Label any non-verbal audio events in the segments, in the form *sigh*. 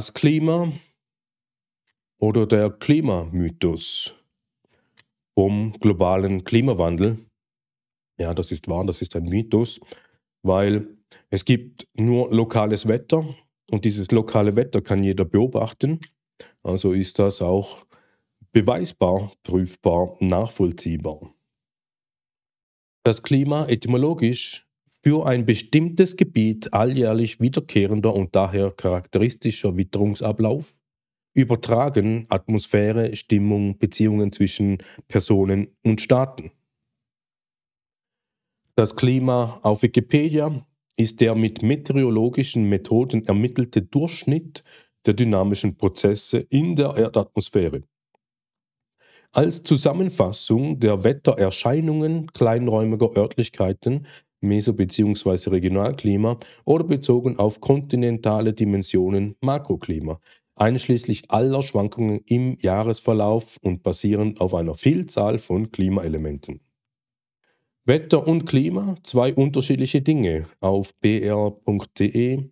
Das Klima oder der Klimamythos vom globalen Klimawandel. Ja, das ist wahr, das ist ein Mythos, weil es gibt nur lokales Wetter und dieses lokale Wetter kann jeder beobachten. Also ist das auch beweisbar, prüfbar, nachvollziehbar. Das Klima etymologisch für ein bestimmtes Gebiet alljährlich wiederkehrender und daher charakteristischer Witterungsablauf, übertragen Atmosphäre, Stimmung, Beziehungen zwischen Personen und Staaten. Das Klima auf Wikipedia ist der mit meteorologischen Methoden ermittelte Durchschnitt der dynamischen Prozesse in der Erdatmosphäre. Als Zusammenfassung der Wettererscheinungen kleinräumiger Örtlichkeiten Meso- bzw. Regionalklima oder bezogen auf kontinentale Dimensionen Makroklima, einschließlich aller Schwankungen im Jahresverlauf und basierend auf einer Vielzahl von Klimaelementen. Wetter und Klima, zwei unterschiedliche Dinge. Auf br.de.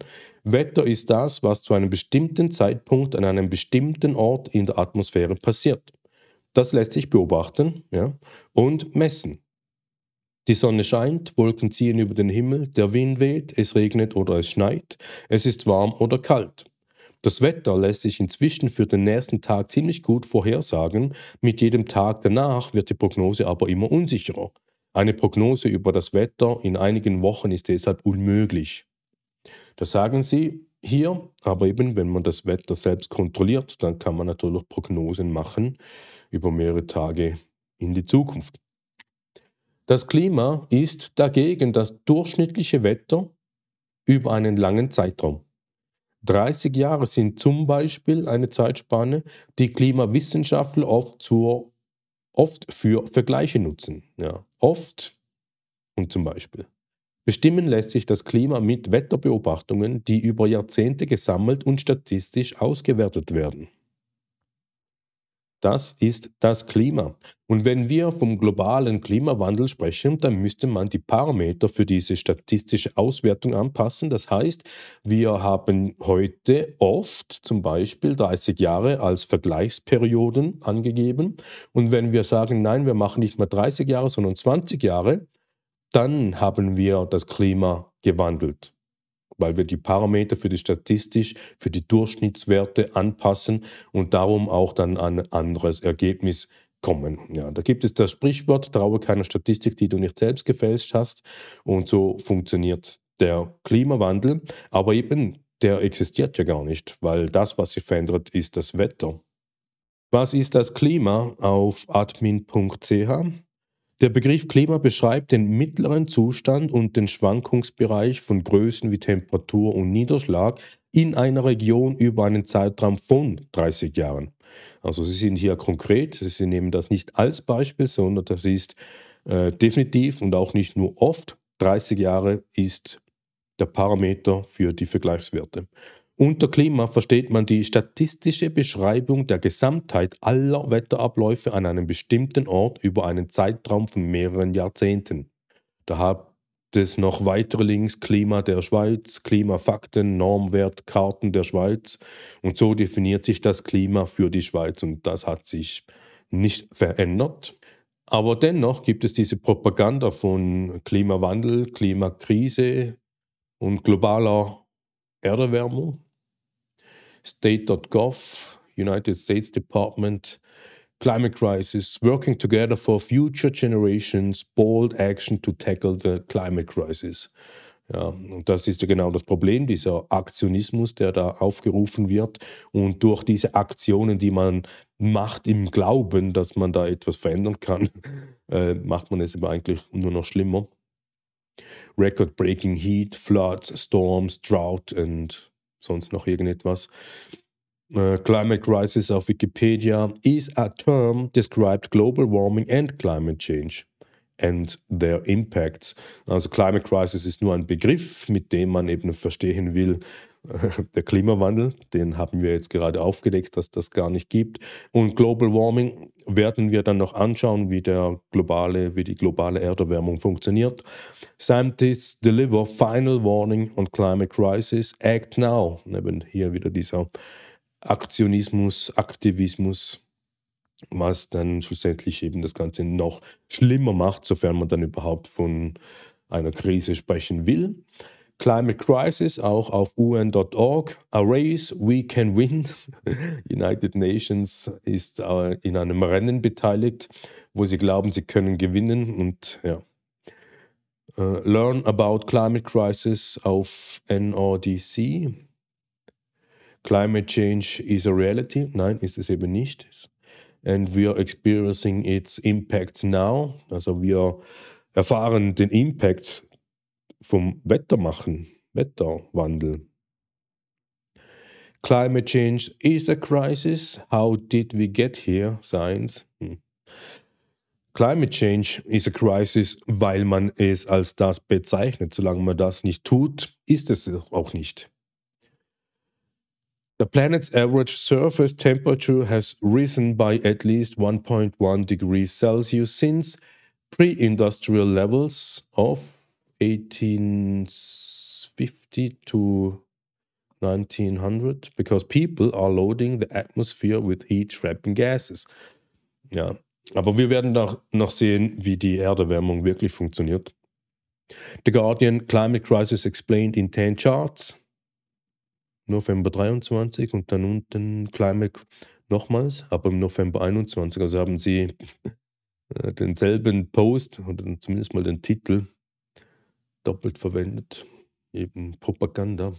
Wetter ist das, was zu einem bestimmten Zeitpunkt an einem bestimmten Ort in der Atmosphäre passiert. Das lässt sich beobachten ja, und messen. Die Sonne scheint, Wolken ziehen über den Himmel, der Wind weht, es regnet oder es schneit, es ist warm oder kalt. Das Wetter lässt sich inzwischen für den nächsten Tag ziemlich gut vorhersagen, mit jedem Tag danach wird die Prognose aber immer unsicherer. Eine Prognose über das Wetter in einigen Wochen ist deshalb unmöglich. Das sagen sie hier, aber eben wenn man das Wetter selbst kontrolliert, dann kann man natürlich Prognosen machen über mehrere Tage in die Zukunft. Das Klima ist dagegen das durchschnittliche Wetter über einen langen Zeitraum. 30 Jahre sind zum Beispiel eine Zeitspanne, die Klimawissenschaftler oft, zur, oft für Vergleiche nutzen. Ja, oft und zum Beispiel. Bestimmen lässt sich das Klima mit Wetterbeobachtungen, die über Jahrzehnte gesammelt und statistisch ausgewertet werden. Das ist das Klima. Und wenn wir vom globalen Klimawandel sprechen, dann müsste man die Parameter für diese statistische Auswertung anpassen. Das heißt, wir haben heute oft zum Beispiel 30 Jahre als Vergleichsperioden angegeben. Und wenn wir sagen, nein, wir machen nicht mehr 30 Jahre, sondern 20 Jahre, dann haben wir das Klima gewandelt weil wir die Parameter für die statistisch, für die Durchschnittswerte anpassen und darum auch dann ein anderes Ergebnis kommen. Ja, da gibt es das Sprichwort, traue keiner Statistik, die du nicht selbst gefälscht hast. Und so funktioniert der Klimawandel. Aber eben, der existiert ja gar nicht, weil das, was sich verändert, ist das Wetter. Was ist das Klima auf admin.ch? Der Begriff Klima beschreibt den mittleren Zustand und den Schwankungsbereich von Größen wie Temperatur und Niederschlag in einer Region über einen Zeitraum von 30 Jahren. Also Sie sind hier konkret, Sie nehmen das nicht als Beispiel, sondern das ist äh, definitiv und auch nicht nur oft. 30 Jahre ist der Parameter für die Vergleichswerte. Unter Klima versteht man die statistische Beschreibung der Gesamtheit aller Wetterabläufe an einem bestimmten Ort über einen Zeitraum von mehreren Jahrzehnten. Da hat es noch weitere Links Klima der Schweiz, Klimafakten, Normwert, Karten der Schweiz und so definiert sich das Klima für die Schweiz und das hat sich nicht verändert. Aber dennoch gibt es diese Propaganda von Klimawandel, Klimakrise und globaler Erderwärmung state.gov, United States Department, Climate Crisis, Working Together for Future Generations, Bold Action to Tackle the Climate Crisis. Ja, und das ist ja genau das Problem, dieser Aktionismus, der da aufgerufen wird. Und durch diese Aktionen, die man macht im Glauben, dass man da etwas verändern kann, *laughs* äh, macht man es aber eigentlich nur noch schlimmer. Record-breaking heat, floods, storms, drought and sonst noch irgendetwas. Uh, climate crisis auf Wikipedia is a term described global warming and climate change and their impacts. Also Climate Crisis ist nur ein Begriff, mit dem man eben verstehen will, *laughs* der Klimawandel, den haben wir jetzt gerade aufgedeckt, dass das gar nicht gibt. Und Global Warming werden wir dann noch anschauen, wie, der globale, wie die globale Erderwärmung funktioniert. Scientists deliver final warning on climate crisis. Act now. Eben hier wieder dieser Aktionismus, Aktivismus, was dann schlussendlich eben das Ganze noch schlimmer macht, sofern man dann überhaupt von einer Krise sprechen will. Climate Crisis, auch auf un.org. A Race We Can Win. *laughs* United Nations ist äh, in einem Rennen beteiligt, wo sie glauben, sie können gewinnen. Und ja. Äh, learn About Climate Crisis auf NRDC. Climate Change is a Reality. Nein, ist es eben nicht. And we are experiencing its impacts now. Also wir erfahren den Impact vom Wetter machen, Wetterwandel. Climate change is a crisis. How did we get here? Science. Hm. Climate Change is a crisis, weil man es als das bezeichnet. Solange man das nicht tut, ist es auch nicht. The planet's average surface temperature has risen by at least 1.1 degrees Celsius since pre-industrial levels of 1850 to 1900 because people are loading the atmosphere with heat trapping gases. Ja, aber wir werden doch noch sehen, wie die Erderwärmung wirklich funktioniert. The Guardian Climate Crisis Explained in 10 Charts. November 23 und dann unten Climate nochmals, aber im November 21. Also haben sie äh, denselben Post oder zumindest mal den Titel doppelt verwendet, eben Propaganda.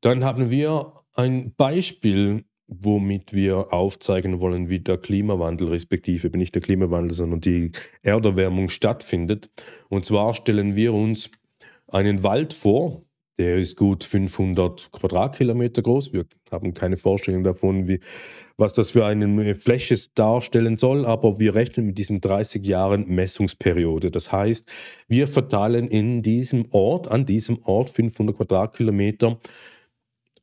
Dann haben wir ein Beispiel, womit wir aufzeigen wollen, wie der Klimawandel, respektive nicht der Klimawandel, sondern die Erderwärmung stattfindet. Und zwar stellen wir uns einen Wald vor, der ist gut 500 Quadratkilometer groß. Wir haben keine Vorstellung davon, wie, was das für eine äh, Fläche darstellen soll, aber wir rechnen mit diesen 30 Jahren Messungsperiode. Das heißt, wir verteilen in diesem Ort, an diesem Ort 500 Quadratkilometer,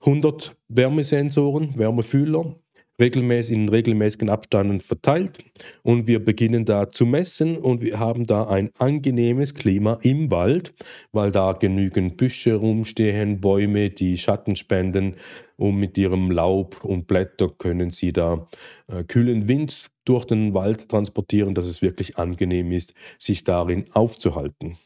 100 Wärmesensoren, Wärmefühler, regelmäßig in regelmäßigen Abständen verteilt und wir beginnen da zu messen und wir haben da ein angenehmes Klima im Wald, weil da genügend Büsche rumstehen, Bäume, die Schatten spenden und mit ihrem Laub und Blätter können sie da äh, kühlen Wind durch den Wald transportieren, dass es wirklich angenehm ist, sich darin aufzuhalten.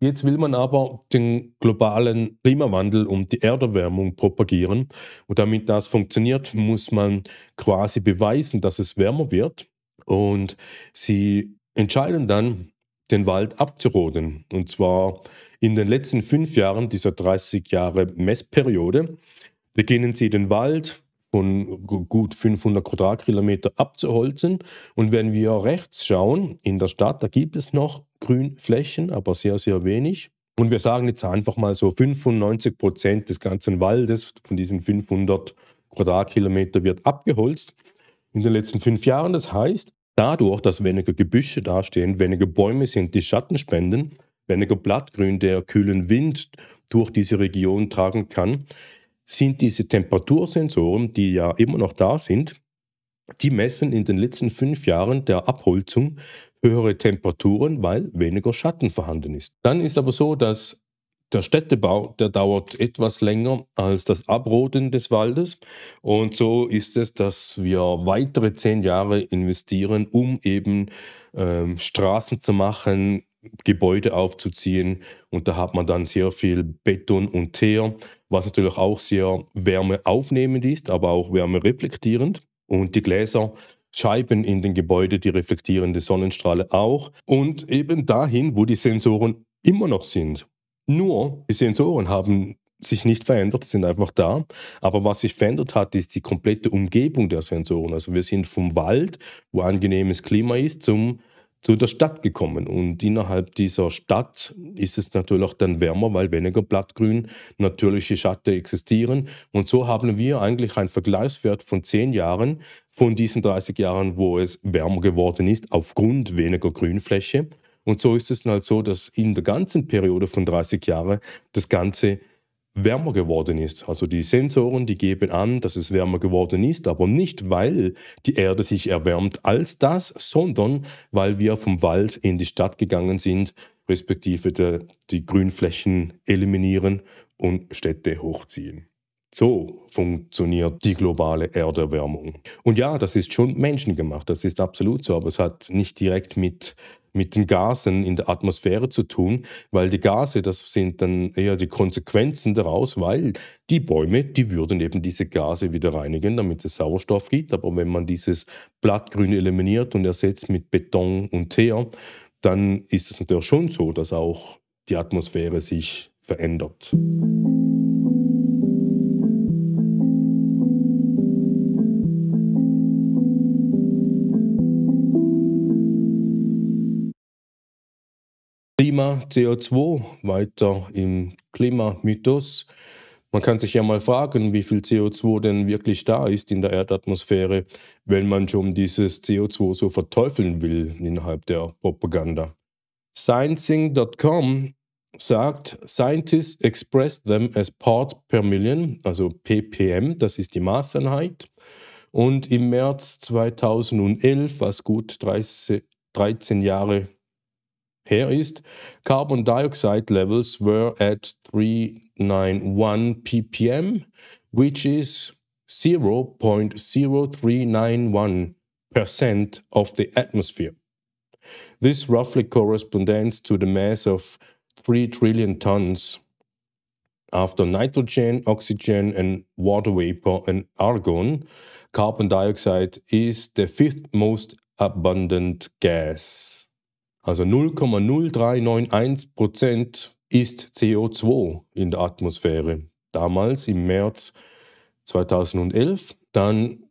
Jetzt will man aber den globalen Klimawandel und die Erderwärmung propagieren. Und damit das funktioniert, muss man quasi beweisen, dass es wärmer wird. Und sie entscheiden dann, den Wald abzuroden. Und zwar in den letzten fünf Jahren dieser 30 Jahre Messperiode beginnen sie den Wald von gut 500 Quadratkilometer abzuholzen. Und wenn wir rechts schauen, in der Stadt, da gibt es noch Grünflächen, aber sehr, sehr wenig. Und wir sagen jetzt einfach mal so, 95 Prozent des ganzen Waldes, von diesen 500 Quadratkilometer, wird abgeholzt in den letzten fünf Jahren. Das heißt, dadurch, dass weniger Gebüsche dastehen, weniger Bäume sind, die Schatten spenden, weniger Blattgrün, der kühlen Wind durch diese Region tragen kann, sind diese Temperatursensoren, die ja immer noch da sind, die messen in den letzten fünf Jahren der Abholzung höhere Temperaturen, weil weniger Schatten vorhanden ist. Dann ist aber so, dass der Städtebau, der dauert etwas länger als das Abroden des Waldes. Und so ist es, dass wir weitere zehn Jahre investieren, um eben ähm, Straßen zu machen, Gebäude aufzuziehen. Und da hat man dann sehr viel Beton und Teer, was natürlich auch sehr wärmeaufnehmend ist, aber auch wärmereflektierend. Und die Gläserscheiben in den Gebäuden, die reflektierende Sonnenstrahle auch. Und eben dahin, wo die Sensoren immer noch sind. Nur die Sensoren haben sich nicht verändert, sind einfach da. Aber was sich verändert hat, ist die komplette Umgebung der Sensoren. Also wir sind vom Wald, wo angenehmes Klima ist, zum zu der Stadt gekommen. Und innerhalb dieser Stadt ist es natürlich auch dann wärmer, weil weniger Blattgrün, natürliche Schatten existieren. Und so haben wir eigentlich einen Vergleichswert von zehn Jahren, von diesen 30 Jahren, wo es wärmer geworden ist, aufgrund weniger Grünfläche. Und so ist es halt so, dass in der ganzen Periode von 30 Jahren das Ganze wärmer geworden ist. Also die Sensoren, die geben an, dass es wärmer geworden ist, aber nicht, weil die Erde sich erwärmt als das, sondern weil wir vom Wald in die Stadt gegangen sind, respektive de, die Grünflächen eliminieren und Städte hochziehen. So funktioniert die globale Erderwärmung. Und ja, das ist schon menschengemacht, das ist absolut so, aber es hat nicht direkt mit mit den Gasen in der Atmosphäre zu tun, weil die Gase, das sind dann eher die Konsequenzen daraus, weil die Bäume, die würden eben diese Gase wieder reinigen, damit es Sauerstoff gibt. Aber wenn man dieses Blattgrün eliminiert und ersetzt mit Beton und Teer, dann ist es natürlich schon so, dass auch die Atmosphäre sich verändert. Klima CO2 weiter im Klimamythos. Man kann sich ja mal fragen, wie viel CO2 denn wirklich da ist in der Erdatmosphäre, wenn man schon dieses CO2 so verteufeln will innerhalb der Propaganda. Sciencing.com sagt, Scientists express them as parts per million, also ppm, das ist die Maßeinheit. Und im März 2011, was gut 30, 13 Jahre here is carbon dioxide levels were at 391 ppm, which is 0.0391% of the atmosphere. This roughly corresponds to the mass of 3 trillion tons. After nitrogen, oxygen, and water vapor and argon, carbon dioxide is the fifth most abundant gas. Also 0,0391 ist CO2 in der Atmosphäre. Damals im März 2011. Dann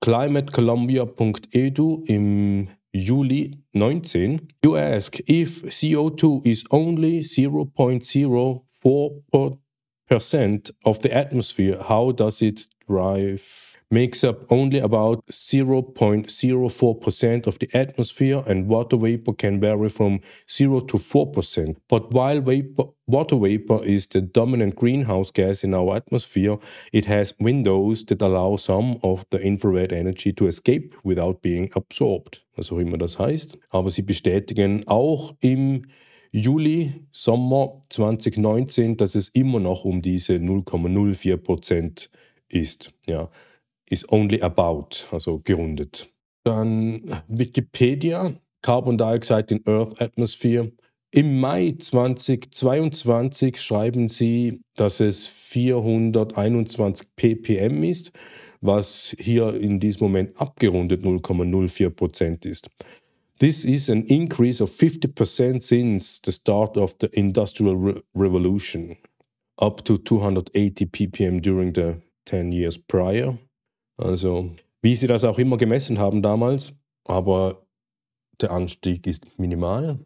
climatecolombia.edu im Juli 19. You ask if CO2 is only 0.04% of the atmosphere, how does it drive makes up only about 0.04% of the atmosphere, and water vapor can vary from 0 to 4%. But while vapor, water vapor is the dominant greenhouse gas in our atmosphere, it has windows that allow some of the infrared energy to escape without being absorbed, was auch immer das heißt. Aber sie bestätigen auch im Juli, Sommer 2019, dass es immer noch um diese 0,04% ist. Ja. ist only about, also gerundet. Dann Wikipedia, Carbon Dioxide in Earth Atmosphere. Im Mai 2022 schreiben sie, dass es 421 ppm ist, was hier in diesem Moment abgerundet 0,04 Prozent ist. This is an increase of 50% since the start of the Industrial Re Revolution, up to 280 ppm during the 10 years prior. Also, wie sie das auch immer gemessen haben damals, aber der Anstieg ist minimal.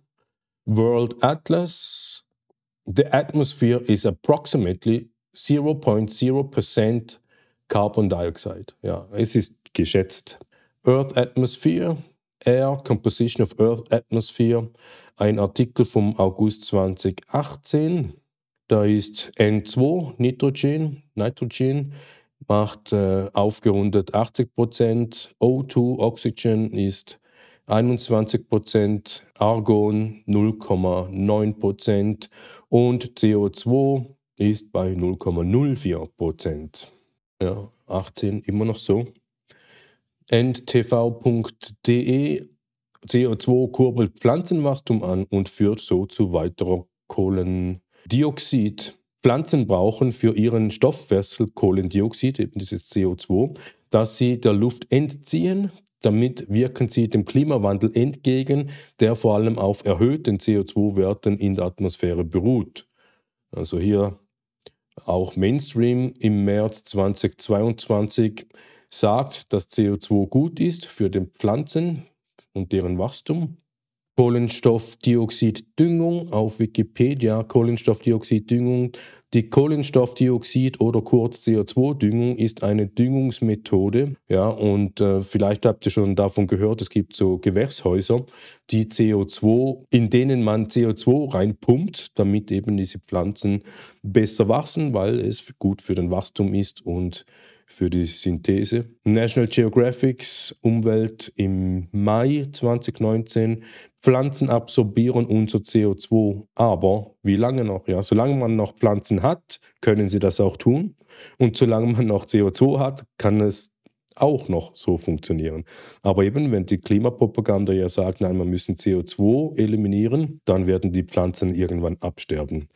World Atlas, the atmosphere is approximately 0.0% carbon dioxide. Ja, es ist geschätzt. Earth Atmosphere, Air Composition of Earth Atmosphere, ein Artikel vom August 2018. Da ist N2, Nitrogen, Nitrogen macht äh, aufgerundet 80 Prozent, O2 Oxygen ist 21 Prozent, Argon 0,9 Prozent und CO2 ist bei 0,04 Prozent. Ja, 18 immer noch so. ntv.de CO2 kurbelt Pflanzenwachstum an und führt so zu weiterer Kohlendioxid Pflanzen brauchen für ihren Stoffwechsel Kohlendioxid, eben dieses CO2, dass sie der Luft entziehen. Damit wirken sie dem Klimawandel entgegen, der vor allem auf erhöhten CO2-Werten in der Atmosphäre beruht. Also hier auch Mainstream im März 2022 sagt, dass CO2 gut ist für die Pflanzen und deren Wachstum. Kohlenstoffdioxiddüngung auf Wikipedia. Kohlenstoffdioxiddüngung. Die Kohlenstoffdioxid oder kurz CO2-Düngung ist eine Düngungsmethode. Ja, und äh, vielleicht habt ihr schon davon gehört, es gibt so Gewächshäuser, die CO2, in denen man CO2 reinpumpt, damit eben diese Pflanzen besser wachsen, weil es gut für den Wachstum ist und für die Synthese. National Geographics Umwelt im Mai 2019. Pflanzen absorbieren unser CO2. Aber wie lange noch? Ja, solange man noch Pflanzen hat, können sie das auch tun. Und solange man noch CO2 hat, kann es auch noch so funktionieren. Aber eben, wenn die Klimapropaganda ja sagt, nein, wir müssen CO2 eliminieren, dann werden die Pflanzen irgendwann absterben.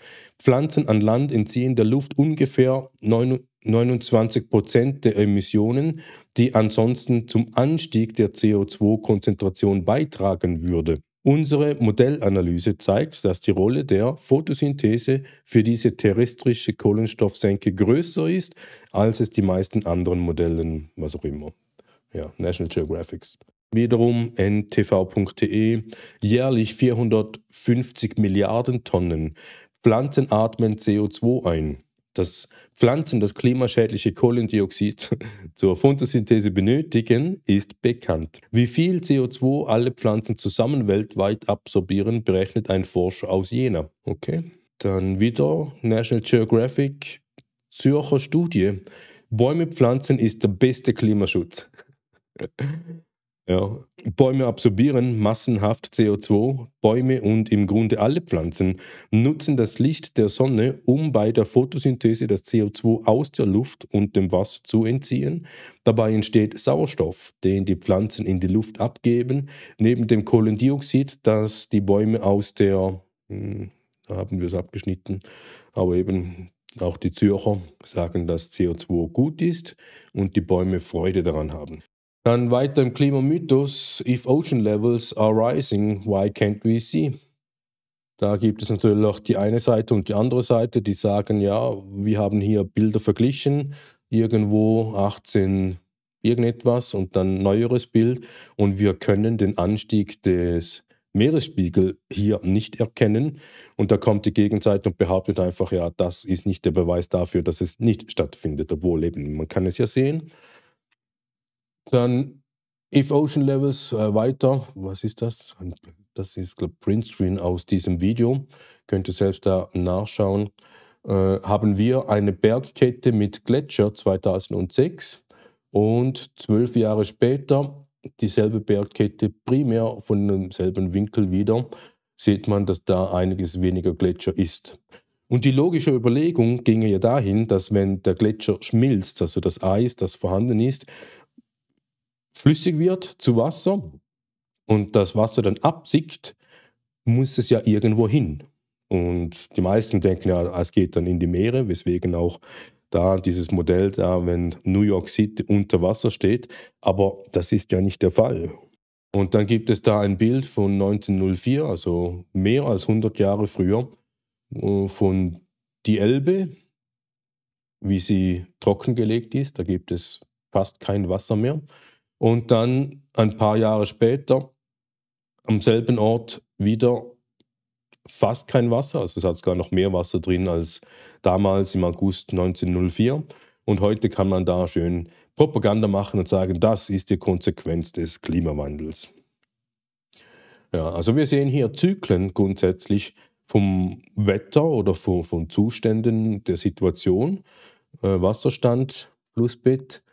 Pflanzen an Land entziehen der Luft ungefähr 9, 29 Prozent der Emissionen, die ansonsten zum Anstieg der CO2-Konzentration beitragen würde. Unsere Modellanalyse zeigt, dass die Rolle der Photosynthese für diese terrestrische Kohlenstoffsenke größer ist, als es die meisten anderen Modellen, was auch immer, ja, National Geographics. Wiederum ntv.de jährlich 450 Milliarden Tonnen Pflanzen atmen CO2 ein dass Pflanzen das klimaschädliche Kohlendioxid *laughs* zur Photosynthese benötigen, ist bekannt. Wie viel CO2 alle Pflanzen zusammen weltweit absorbieren, berechnet ein Forscher aus Jena. Okay. Dann wieder National Geographic Zürcher Studie. Bäume pflanzen ist der beste Klimaschutz. *laughs* Ja. Bäume absorbieren massenhaft CO2. Bäume und im Grunde alle Pflanzen nutzen das Licht der Sonne, um bei der Photosynthese das CO2 aus der Luft und dem Wasser zu entziehen. Dabei entsteht Sauerstoff, den die Pflanzen in die Luft abgeben, neben dem Kohlendioxid, das die Bäume aus der, hm, da haben wir es abgeschnitten, aber eben auch die Zürcher sagen, dass CO2 gut ist und die Bäume Freude daran haben. Dann weiter im Klimamythos, if ocean levels are rising, why can't we see? Da gibt es natürlich auch die eine Seite und die andere Seite, die sagen, ja, wir haben hier Bilder verglichen, irgendwo 18 irgendetwas und dann neueres Bild und wir können den Anstieg des Meeresspiegel hier nicht erkennen. Und da kommt die Gegenseite und behauptet einfach, ja, das ist nicht der Beweis dafür, dass es nicht stattfindet, obwohl eben, man kann es ja sehen. Dann If Ocean Levels äh, weiter. Was ist das? Das ist, glaube Printscreen aus diesem Video. Könnt ihr selbst da nachschauen. Äh, haben wir eine Bergkette mit Gletscher 2006 und zwölf Jahre später dieselbe Bergkette primär von demselben Winkel wieder, sieht man, dass da einiges weniger Gletscher ist. Und die logische Überlegung ginge ja dahin, dass wenn der Gletscher schmilzt, also das Eis, das vorhanden ist, flüssig wird zu Wasser und das Wasser dann absickt, muss es ja irgendwo hin. Und die meisten denken ja, es geht dann in die Meere, weswegen auch da dieses Modell da, wenn New York City unter Wasser steht. Aber das ist ja nicht der Fall. Und dann gibt es da ein Bild von 1904, also mehr als 100 Jahre früher, von die Elbe, wie sie trockengelegt ist. Da gibt es fast kein Wasser mehr. Und dann ein paar Jahre später am selben Ort wieder fast kein Wasser. Also es hat sogar noch mehr Wasser drin als damals im August 1904. Und heute kann man da schön Propaganda machen und sagen, das ist die Konsequenz des Klimawandels. Ja, also wir sehen hier Zyklen grundsätzlich vom Wetter oder von, von Zuständen der Situation, äh, Wasserstand, Flussbett,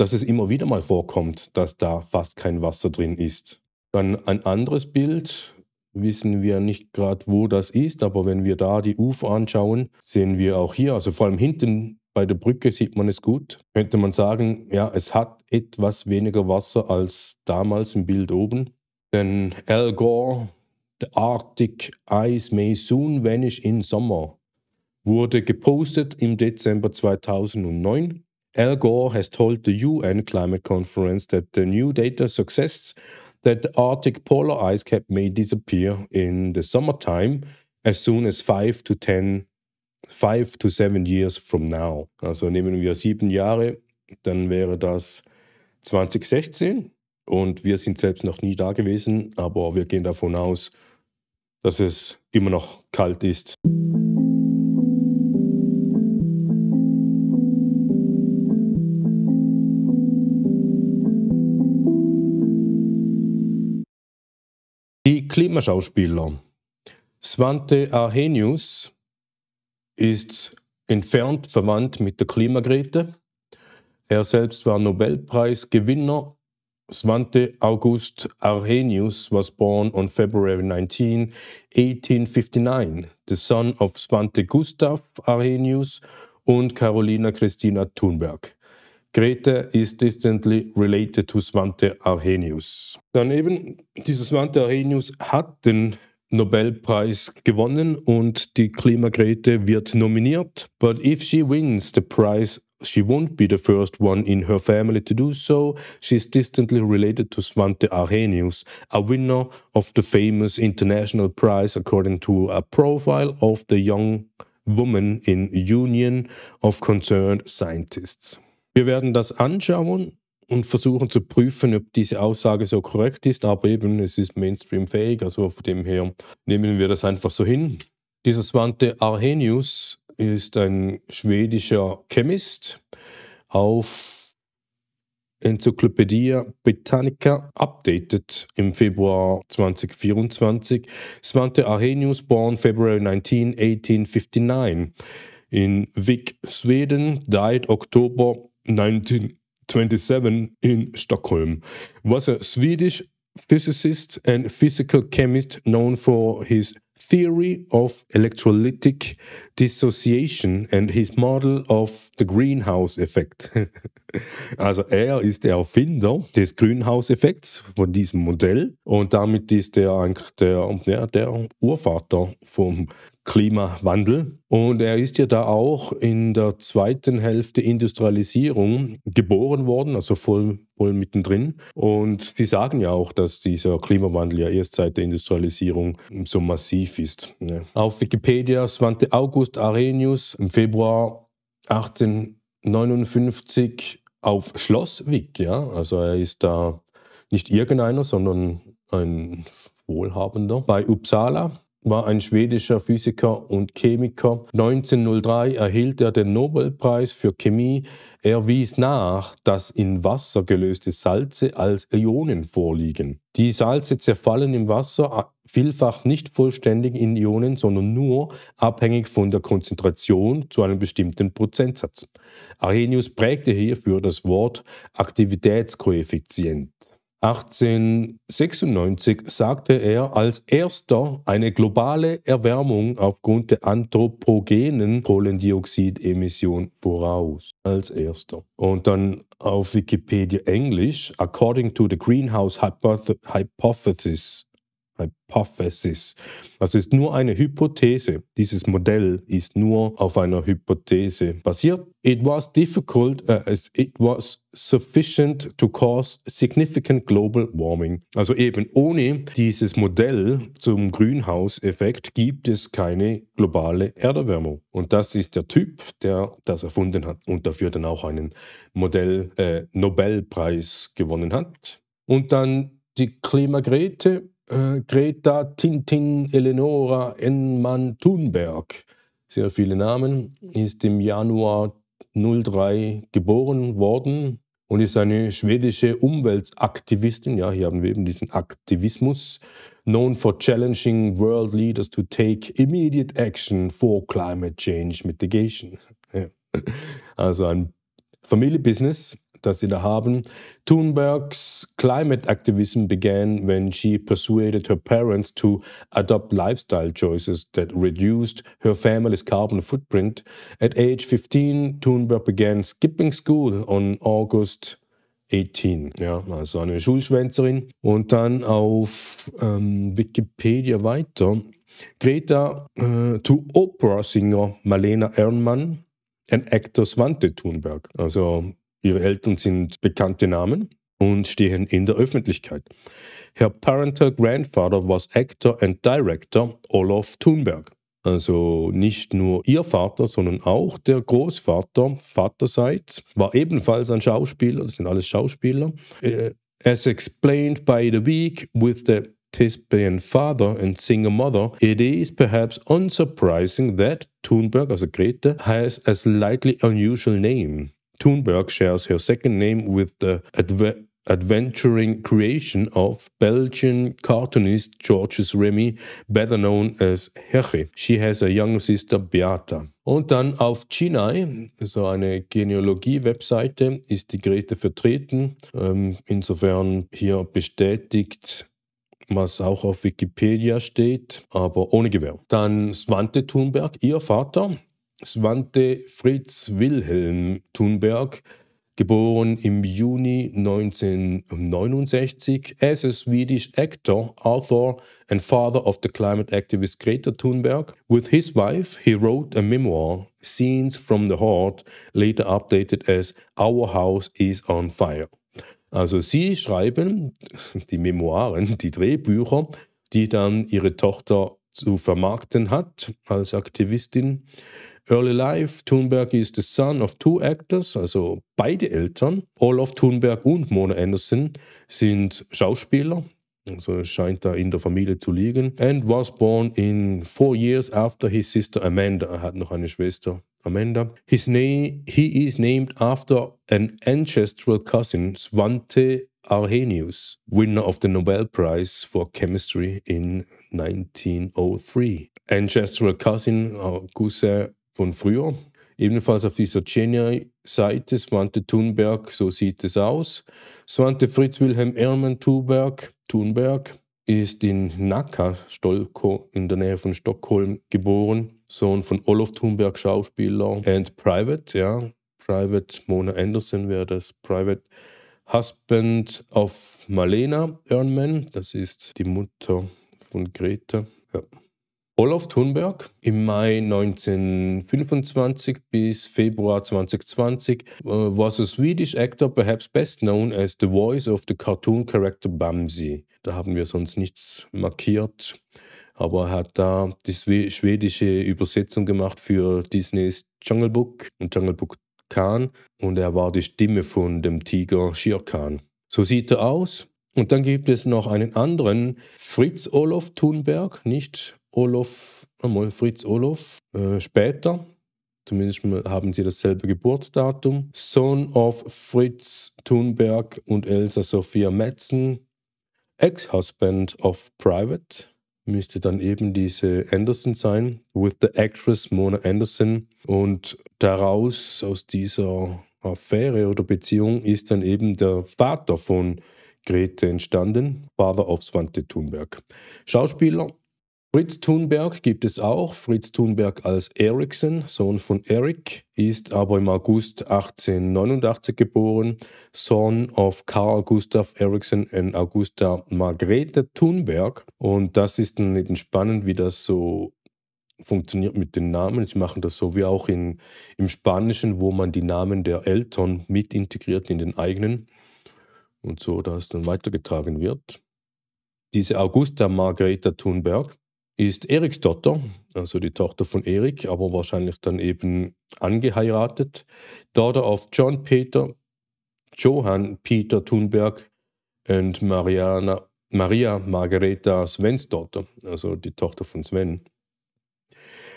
dass es immer wieder mal vorkommt, dass da fast kein Wasser drin ist. Dann ein anderes Bild, wissen wir nicht gerade, wo das ist, aber wenn wir da die Ufer anschauen, sehen wir auch hier, also vor allem hinten bei der Brücke sieht man es gut, könnte man sagen, ja, es hat etwas weniger Wasser als damals im Bild oben. Denn Al Gore, The Arctic Ice May Soon Vanish in Summer, wurde gepostet im Dezember 2009 Al Gore has told the UN climate conference that the new data suggests that the Arctic polar ice cap may disappear in the summertime as soon as five to ten, five to seven years from now. Also nehmen wir sieben Jahre, dann wäre das 2016 und wir sind selbst noch nie da gewesen, aber wir gehen davon aus, dass es immer noch kalt ist. Klimaschauspieler. Svante Arrhenius ist entfernt verwandt mit der Klimagrete. Er selbst war Nobelpreisgewinner. Svante August Arrhenius was born on February 19, 1859, the son of Svante Gustav Arrhenius und Carolina Christina Thunberg. Greta is distantly related to Svante Arrhenius. Daneben, dieser Svante Arrhenius hat den Nobelpreis gewonnen und die Klimagrete wird nominiert. But if she wins the prize, she won't be the first one in her family to do so. She's distantly related to Svante Arrhenius, a winner of the famous international prize according to a profile of the young woman in Union of Concerned Scientists. Wir werden das anschauen und versuchen zu prüfen, ob diese Aussage so korrekt ist, aber eben es ist mainstreamfähig, also von dem her nehmen wir das einfach so hin. Dieser Svante Arrhenius ist ein schwedischer Chemist auf Enzyklopädie Britannica updated im Februar 2024. Svante Arrhenius born February 19, 1859 in Vik, Sweden, died October 1927 in Stockholm, was a Swedish physicist and physical chemist known for his theory of electrolytic dissociation and his model of the greenhouse effect. *laughs* also er ist der Erfinder des Greenhouse-Effekts von diesem Modell und damit ist er eigentlich der, der, der Urvater vom Klimawandel. Und er ist ja da auch in der zweiten Hälfte Industrialisierung geboren worden, also voll, voll mittendrin. Und die sagen ja auch, dass dieser Klimawandel ja erst seit der Industrialisierung so massiv ist. Ne? Auf Wikipedia Svante August Arrhenius im Februar 1859 auf Schlosswick, ja. Also er ist da nicht irgendeiner, sondern ein Wohlhabender bei Uppsala war ein schwedischer Physiker und Chemiker. 1903 erhielt er den Nobelpreis für Chemie. Er wies nach, dass in Wasser gelöste Salze als Ionen vorliegen. Die Salze zerfallen im Wasser vielfach nicht vollständig in Ionen, sondern nur abhängig von der Konzentration zu einem bestimmten Prozentsatz. Arrhenius prägte hierfür das Wort Aktivitätskoeffizient. 1896 sagte er als erster, eine globale Erwärmung aufgrund der anthropogenen Kohlendioxidemission voraus. Als erster. Und dann auf Wikipedia Englisch, according to the greenhouse hypothesis, Hypothesis. Das ist nur eine Hypothese. Dieses Modell ist nur auf einer Hypothese basiert. It was difficult, uh, it was sufficient to cause significant global warming. Also eben ohne dieses Modell zum Grünhauseffekt gibt es keine globale Erderwärmung. Und das ist der Typ, der das erfunden hat und dafür dann auch einen Modell äh, Nobelpreis gewonnen hat. Und dann die Klimagrete äh, Greta, Tintin, Eleonora, Enman, Thunberg, sehr viele Namen, ist im Januar 03 geboren worden und ist eine schwedische Umweltaktivistin. Ja, hier haben wir eben diesen Aktivismus. Known for challenging world leaders to take immediate action for climate change mitigation. *laughs* Also ein Familienbusiness, das sie da haben. Thunbergs Climate activism began when she persuaded her parents to adopt lifestyle choices that reduced her family's carbon footprint. At age 15, Thunberg began skipping school on August 18, ja, also eine Schulschwänzerin. Und dann auf ähm, Wikipedia weiter. Greta äh, to Opera-Singer Malena Ernmann and actor Svante Thunberg. Also ihre Eltern sind bekannte Namen. und stehen in der Öffentlichkeit. Her parental grandfather was actor and director Olof Thunberg. Also nicht nur ihr Vater, sondern auch der Großvater vaterseits war ebenfalls ein Schauspieler, das sind alles Schauspieler. Äh, as explained by the week with the Thespian father and singer mother, it is perhaps unsurprising that Thunberg, also Grete, has a slightly unusual name. Thunberg shares her second name with the adver adventuring creation of Belgian cartoonist Georges Remy, better known as Heche. She has a young sister Beata. Und dann auf Chinai, so eine Genealogie-Webseite, ist die Grete vertreten. Ähm, insofern hier bestätigt was auch auf Wikipedia steht, aber ohne Gewehr. Dann Swante Thunberg, ihr Vater. Swante Fritz Wilhelm Thunberg Geboren im Juni 1969, er ist ein Swedish actor, author and father of the climate activist Greta Thunberg. With his wife, he wrote a memoir, Scenes from the Heart, later updated as Our House is on Fire. Also sie schreiben die Memoiren, die Drehbücher, die dann ihre Tochter zu vermarkten hat als Aktivistin. Early Life. Thunberg is the son of two actors, also beide Eltern. Olaf Thunberg und Mona Anderson sind Schauspieler. Also scheint da in der Familie zu liegen. And was born in four years after his sister Amanda. Er hat noch eine Schwester, Amanda. His name, he is named after an ancestral cousin, Swante Arrhenius, winner of the Nobel Prize for Chemistry in 1903. Ancestral cousin, Gusse von früher. Ebenfalls auf dieser Genia-Seite Swante Thunberg, so sieht es aus. Swante Fritz Wilhelm Erman Thunberg, Thunberg ist in Nacka, Stolko, in der Nähe von Stockholm geboren. Sohn von Olof Thunberg, Schauspieler, and Private, ja. Private Mona Anderson wäre das. Private Husband of Malena Ernman, das ist die Mutter von Greta. Ja. Olaf Thunberg im Mai 1925 bis Februar 2020 uh, was a Swedish actor perhaps best known as the voice of the cartoon character Bamsi. Da haben wir sonst nichts markiert, aber er hat da die schwedische Übersetzung gemacht für Disneys Jungle Book und Jungle Book Khan und er war die Stimme von dem Tiger Shere Khan. So sieht er aus, und dann gibt es noch einen anderen, Fritz Olof Thunberg, nicht Olof, einmal Fritz Olof, äh, später, zumindest haben sie dasselbe Geburtsdatum, Sohn of Fritz Thunberg und Elsa Sophia Metzen, Ex-Husband of Private, müsste dann eben diese Anderson sein, with the actress Mona Anderson. Und daraus, aus dieser Affäre oder Beziehung, ist dann eben der Vater von Grete entstanden, Father of Swante Thunberg. Schauspieler Fritz Thunberg gibt es auch. Fritz Thunberg als Eriksen, Sohn von Eric, ist aber im August 1889 geboren. Sohn of Karl Gustav Eriksen und Augusta Margrethe Thunberg. Und das ist dann eben spannend, wie das so funktioniert mit den Namen. Sie machen das so wie auch in, im Spanischen, wo man die Namen der Eltern mit integriert in den eigenen und so, dass dann weitergetragen wird. Diese Augusta Margareta Thunberg ist Eriks Tochter, also die Tochter von Erik, aber wahrscheinlich dann eben angeheiratet, Daughter of John Peter, Johann Peter Thunberg und Mariana, Maria Margareta Svens Tochter, also die Tochter von Sven.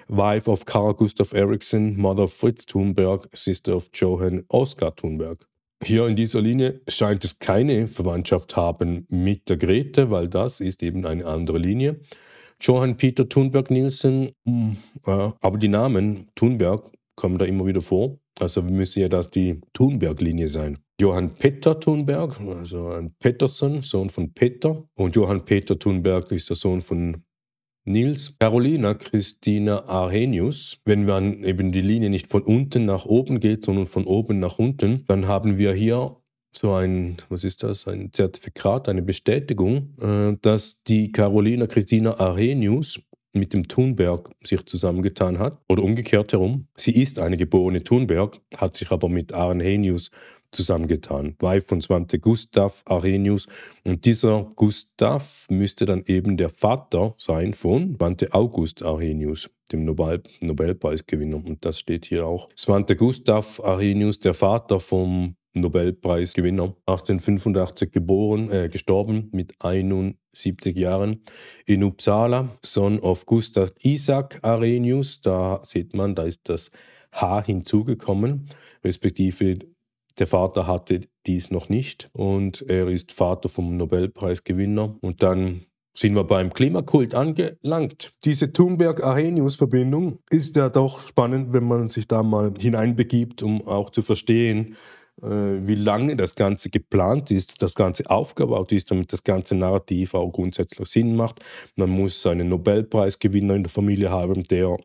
Wife of Carl Gustav Eriksson, Mother of Fritz Thunberg, Sister of Johann Oskar Thunberg. Hier in dieser Linie scheint es keine Verwandtschaft haben mit der Grete, weil das ist eben eine andere Linie. Johann Peter Thunberg Nielsen, hm, äh, aber die Namen Thunberg kommen da immer wieder vor. Also müsste ja das die Thunberg-Linie sein. Johann Peter Thunberg, also ein Pettersson, Sohn von Peter. Und Johann Peter Thunberg ist der Sohn von Nils, Carolina, Christina Arrhenius. Wenn man eben die Linie nicht von unten nach oben geht, sondern von oben nach unten, dann haben wir hier so ein, was ist das, ein Zertifikat, eine Bestätigung, äh, dass die Carolina Christina Arrhenius mit dem Thunberg sich zusammengetan hat oder umgekehrt herum. Sie ist eine geborene Thunberg, hat sich aber mit Arrhenius zusammengetan. Swante Gustav Arrhenius. Und dieser Gustav müsste dann eben der Vater sein von Swante August Arrhenius, dem Nobel Nobelpreisgewinner. Und das steht hier auch. Swante Gustav Arrhenius, der Vater vom Nobelpreisgewinner, 1885 geboren, äh, gestorben mit 71 Jahren in Uppsala, Son of Gustav Isaac Arrhenius. Da sieht man, da ist das H hinzugekommen, respektive der Vater hatte dies noch nicht und er ist Vater vom Nobelpreisgewinner. Und dann sind wir beim Klimakult angelangt. Diese Thunberg-Arrhenius-Verbindung ist ja doch spannend, wenn man sich da mal hineinbegibt, um auch zu verstehen, äh, wie lange das Ganze geplant ist, das Ganze aufgebaut ist, damit das ganze Narrativ auch grundsätzlich Sinn macht. Man muss einen Nobelpreisgewinner in der Familie haben, der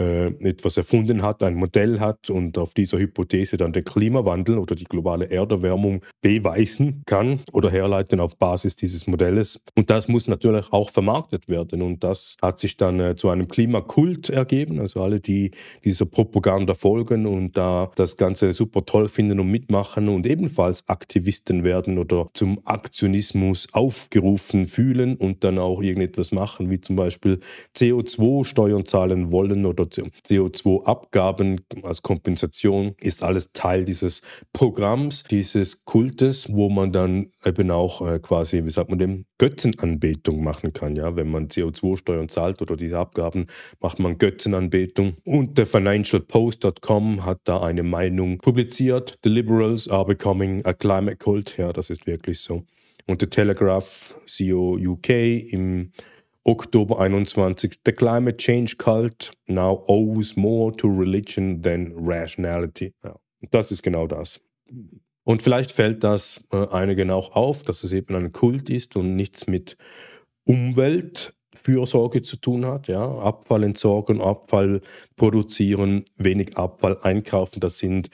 äh, etwas erfunden hat, ein Modell hat und auf dieser Hypothese dann den Klimawandel oder die globale Erderwärmung beweisen kann oder herleiten auf Basis dieses Modells. Und das muss natürlich auch vermarktet werden. Und das hat sich dann äh, zu einem Klimakult ergeben. Also alle, die dieser Propaganda folgen und da das Ganze super toll finden und mitmachen und ebenfalls Aktivisten werden oder zum Aktionismus aufgerufen fühlen und dann auch irgendetwas machen, wie zum Beispiel CO2-Steuern zahlen wollen oder CO2-Abgaben als Kompensation ist alles Teil dieses Programms, dieses Kultes, wo man dann eben auch äh, quasi, wie sagt man dem, Götzenanbetung machen kann. Ja? Wenn man CO2-Steuern zahlt oder diese Abgaben, macht man Götzenanbetung. Und der FinancialPost.com hat da eine Meinung publiziert, The Liberals are becoming a climate cult. Ja, das ist wirklich so. Und der Telegraph, CEO UK im Oktober 21. The climate change cult now owes more to religion than rationality. Ja, das ist genau das. Und vielleicht fällt das äh, einigen auch auf, dass es eben ein Kult ist und nichts mit Umweltfürsorge zu tun hat. Ja? Abfall entsorgen, Abfall produzieren, wenig Abfall einkaufen, das sind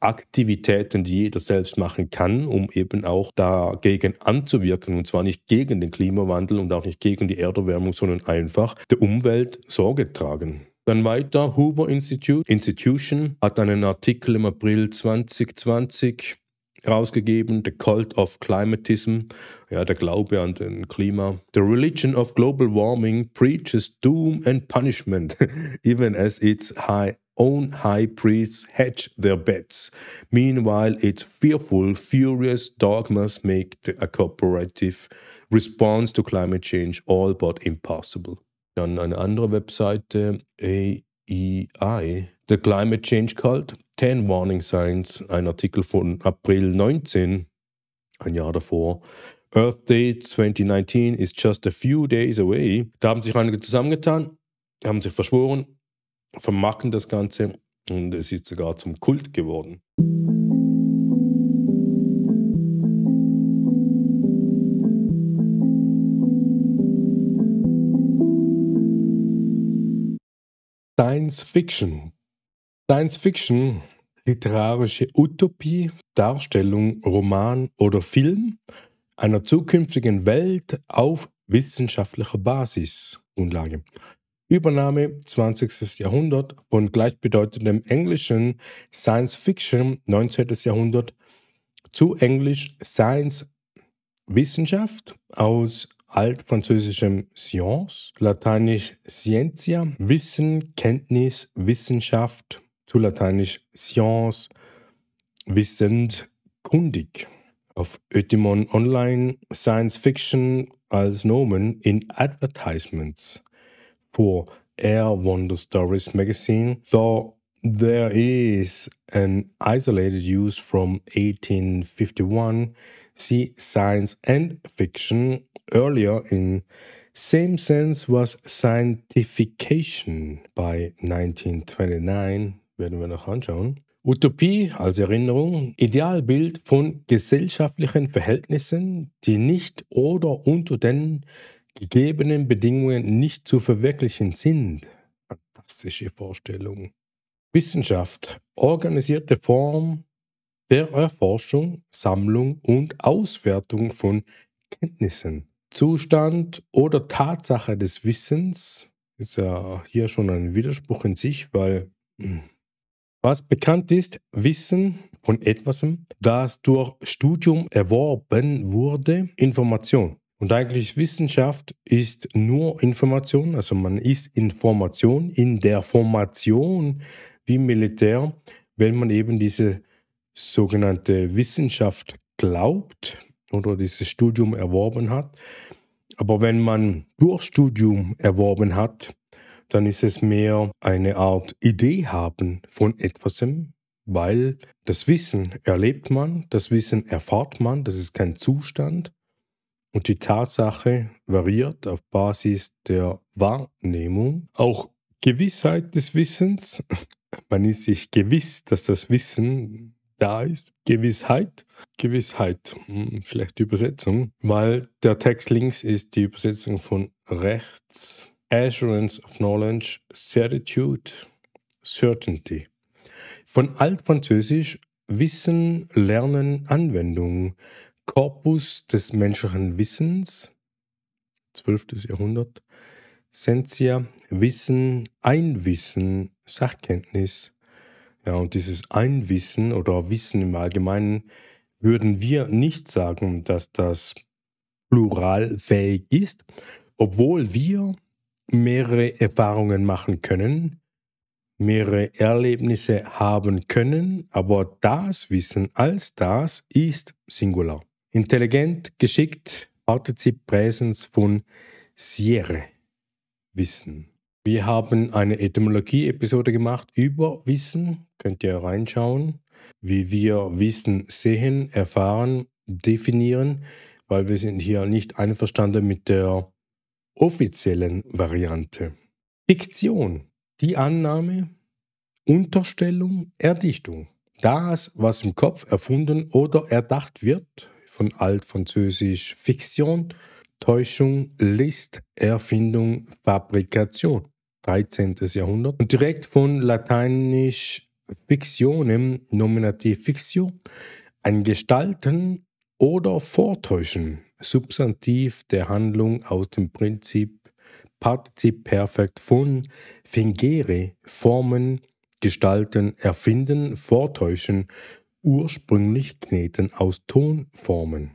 Aktivitäten, die jeder selbst machen kann, um eben auch dagegen anzuwirken. Und zwar nicht gegen den Klimawandel und auch nicht gegen die Erderwärmung, sondern einfach der Umwelt Sorge tragen. Dann weiter, Hoover Institute. Institution hat einen Artikel im April 2020 rausgegeben, The Cult of Climatism, ja, der Glaube an den Klima. The religion of global warming preaches doom and punishment, *laughs* even as its high own high priests hedge their bets. Meanwhile, its fearful, furious dogmas make the, a cooperative response to climate change all but impossible. On another website, uh, AEI, The Climate Change Cult, 10 Warning Signs, an article from April 19, a year before. Earth Day 2019 is just a few days away. Da haben sich einige zusammengetan, haben sich verschworen, vermarkten das Ganze und es ist sogar zum Kult geworden. Science Fiction. Science Fiction, literarische Utopie, Darstellung, Roman oder Film einer zukünftigen Welt auf wissenschaftlicher Basisgrundlage. Übernahme 20. Jahrhundert von gleichbedeutendem englischen Science Fiction 19. Jahrhundert zu Englisch Science Wissenschaft aus altfranzösischem Science, lateinisch Scientia, Wissen, Kenntnis, Wissenschaft, zu lateinisch Science, Wissend, Kundig. Auf Ötimon Online Science Fiction als Nomen in Advertisements for Air Wonder Stories magazine, though there is an isolated use from 1851, see science and fiction earlier in same sense was Scientification by 1929, werden wir noch anschauen. Utopie als Erinnerung, Idealbild von gesellschaftlichen Verhältnissen, die nicht oder unter den gegebenen Bedingungen nicht zu verwirklichen sind. Fantastische Vorstellung. Wissenschaft, organisierte Form der Erforschung, Sammlung und Auswertung von Kenntnissen. Zustand oder Tatsache des Wissens ist ja hier schon ein Widerspruch in sich, weil hm, was bekannt ist, Wissen von etwasem, das durch Studium erworben wurde, Information. Und eigentlich Wissenschaft ist nur Information, also man ist Information in der Formation wie Militär, wenn man eben diese sogenannte Wissenschaft glaubt oder dieses Studium erworben hat. Aber wenn man durch Studium erworben hat, dann ist es mehr eine Art Idee haben von etwasem, weil das Wissen erlebt man, das Wissen erfahrt man, das ist kein Zustand. Und die Tatsache variiert auf Basis der Wahrnehmung. Auch Gewissheit des Wissens. *laughs* Man ist sich gewiss, dass das Wissen da ist. Gewissheit. Gewissheit. Hm, schlechte Übersetzung, weil der Text links ist die Übersetzung von rechts. Assurance of Knowledge, Certitude, Certainty. Von Altfranzösisch Wissen, Lernen, Anwendung. Korpus des menschlichen Wissens, 12. Jahrhundert, Sensia, Wissen, Einwissen, Sachkenntnis. Ja, und dieses Einwissen oder Wissen im Allgemeinen würden wir nicht sagen, dass das pluralfähig ist, obwohl wir mehrere Erfahrungen machen können, mehrere Erlebnisse haben können, aber das Wissen als das ist Singular. Intelligent, geschickt, Partizip Präsens von Sierre Wissen. Wir haben eine Etymologie-Episode gemacht über Wissen. Könnt ihr reinschauen, wie wir Wissen sehen, erfahren, definieren, weil wir sind hier nicht einverstanden mit der offiziellen Variante. Fiktion, die Annahme, Unterstellung, Erdichtung. Das, was im Kopf erfunden oder erdacht wird, von Altfranzösisch Fiktion, Täuschung, List, Erfindung, Fabrikation, 13. Jahrhundert. Und direkt von Lateinisch Fiktionem, Nominativ Fiction, ein Gestalten oder Vortäuschen, Substantiv der Handlung aus dem Prinzip Partizip Perfekt von fingere, Formen, Gestalten, Erfinden, Vortäuschen, ursprünglich Kneten aus Tonformen.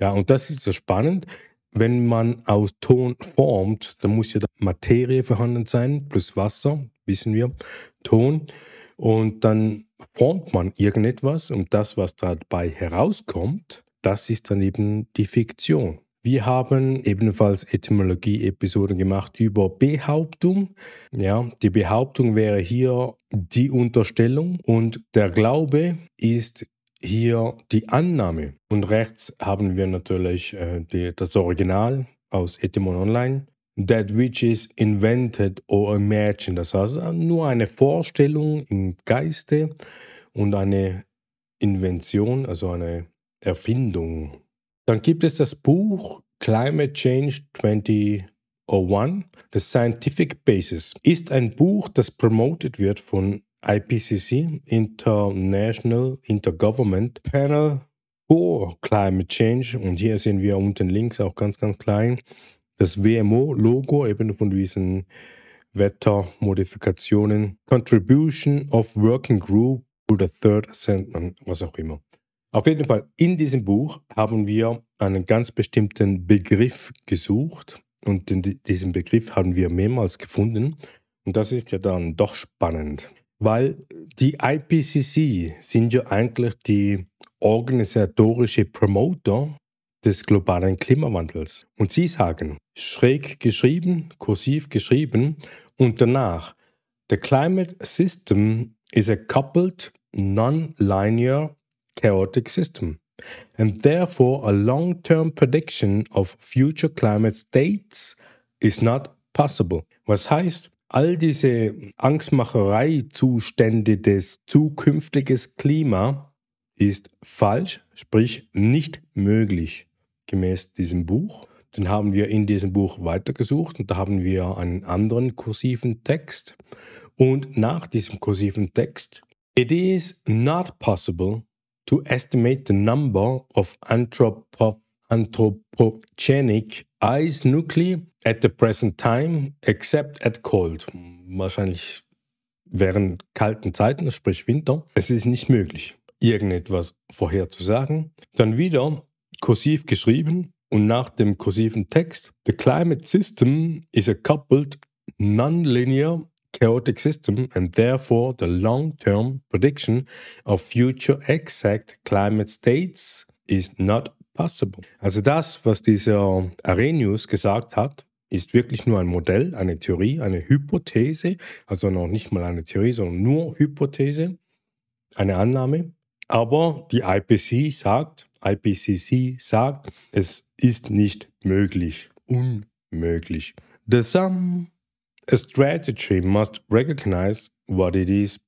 Ja, und das ist ja spannend. Wenn man aus Ton formt, dann muss ja Materie vorhanden sein, plus Wasser, wissen wir, Ton. Und dann formt man irgendetwas und das, was dabei herauskommt, das ist dann eben die Fiktion. Wir haben ebenfalls Etymologie-Episoden gemacht über Behauptung. Ja, die Behauptung wäre hier die Unterstellung und der Glaube ist hier die Annahme. Und rechts haben wir natürlich äh, die, das Original aus Etymon Online. That which is invented or imagined. Das heißt nur eine Vorstellung im Geiste und eine Invention, also eine Erfindung dann gibt es das Buch Climate Change 2001, The Scientific Basis. Ist ein Buch, das promoted wird von IPCC, International Intergovernment Panel for Climate Change. Und hier sehen wir unten links auch ganz, ganz klein das WMO-Logo eben von diesen Wettermodifikationen. Contribution of Working Group to the Third Ascendment, was auch immer. Auf jeden Fall, in diesem Buch haben wir einen ganz bestimmten Begriff gesucht und diesen Begriff haben wir mehrmals gefunden. Und das ist ja dann doch spannend, weil die IPCC sind ja eigentlich die organisatorische Promoter des globalen Klimawandels. Und sie sagen, schräg geschrieben, kursiv geschrieben und danach, the climate system is a coupled, non-linear chaotic system, and therefore a long term prediction of future climate states is not possible. Was heißt, all diese Angstmacherei-Zustände des zukünftiges Klima ist falsch, sprich nicht möglich, gemäß diesem Buch. Dann haben wir in diesem Buch weitergesucht und da haben wir einen anderen kursiven Text. Und nach diesem kursiven Text, it is not possible to estimate the number of anthropo anthropogenic ice nuclei at the present time, except at cold. Wahrscheinlich während kalten Zeiten, sprich Winter. Es ist nicht möglich, irgendetwas vorherzusagen. Dann wieder kursiv geschrieben und nach dem kursiven Text: The climate system is a coupled nonlinear chaotic system and therefore the long term prediction of future exact climate states is not possible. Also das, was dieser Arrhenius gesagt hat, ist wirklich nur ein Modell, eine Theorie, eine Hypothese, also noch nicht mal eine Theorie, sondern nur Hypothese, eine Annahme. Aber die IPC sagt, IPCC sagt, es ist nicht möglich, unmöglich. The sum A strategy must recognize what it is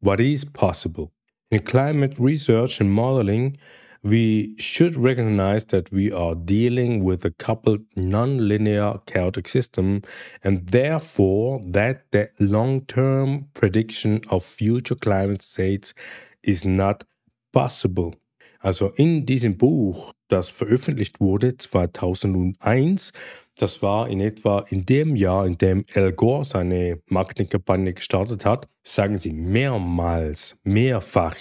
what is possible. In climate research and modeling, we should recognize that we are dealing with a coupled nonlinear chaotic system and therefore that the long-term prediction of future climate states is not possible. Also in diesem Buch, das veröffentlicht wurde 2001, Das war in etwa in dem Jahr, in dem Al Gore seine Marketingkampagne gestartet hat, sagen sie mehrmals, mehrfach,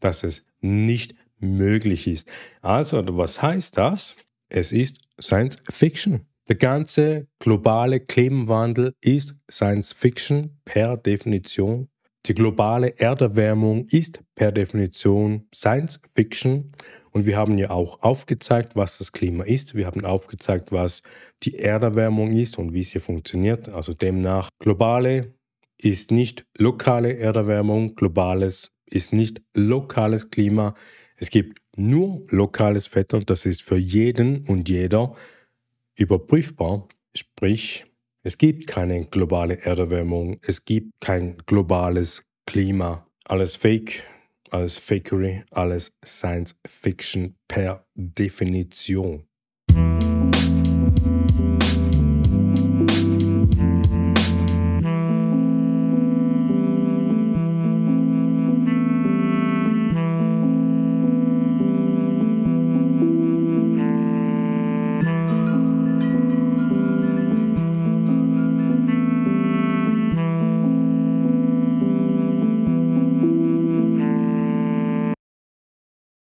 dass es nicht möglich ist. Also, was heißt das? Es ist Science Fiction. Der ganze globale Klimawandel ist Science Fiction per Definition. Die globale Erderwärmung ist per Definition Science Fiction. Und wir haben ja auch aufgezeigt, was das Klima ist. Wir haben aufgezeigt, was die Erderwärmung ist und wie sie funktioniert. Also demnach, globale ist nicht lokale Erderwärmung, globales ist nicht lokales Klima. Es gibt nur lokales Wetter und das ist für jeden und jeder überprüfbar. Sprich, es gibt keine globale Erderwärmung, es gibt kein globales Klima. Alles Fake, alles Fakery, alles Science Fiction per Definition.